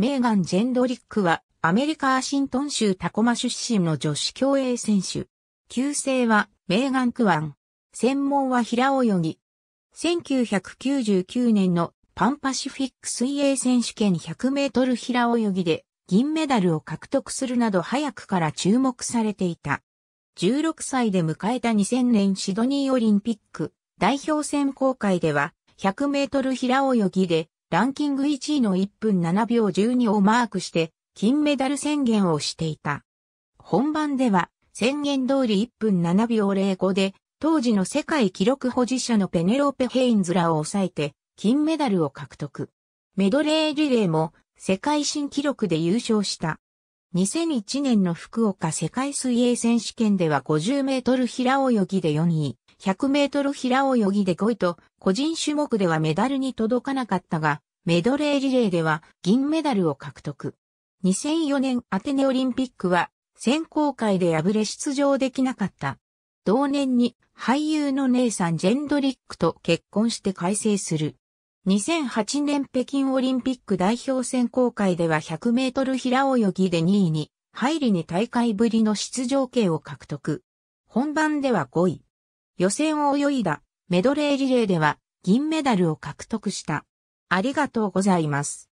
メーガン・ジェンドリックは、アメリカ・アシントン州タコマ出身の女子競泳選手。旧姓は、メーガン・クワン。専門は平泳ぎ。1999年のパンパシフィック水泳選手権100メートル平泳ぎで銀メダルを獲得するなど早くから注目されていた。16歳で迎えた2000年シドニーオリンピック代表選考会では100メートル平泳ぎでランキング1位の1分7秒12をマークして金メダル宣言をしていた。本番では宣言通り1分7秒05で当時の世界記録保持者のペネローペ・ヘインズらを抑えて金メダルを獲得。メドレーリレーも世界新記録で優勝した。2001年の福岡世界水泳選手権では50メートル平泳ぎで4位。100メートル平泳ぎで5位と、個人種目ではメダルに届かなかったが、メドレーリレーでは銀メダルを獲得。2004年アテネオリンピックは選考会で敗れ出場できなかった。同年に俳優の姉さんジェンドリックと結婚して改正する。2008年北京オリンピック代表選考会では100メートル平泳ぎで2位に入りに大会ぶりの出場権を獲得。本番では5位。予選を泳いだメドレーリレーでは銀メダルを獲得した。ありがとうございます。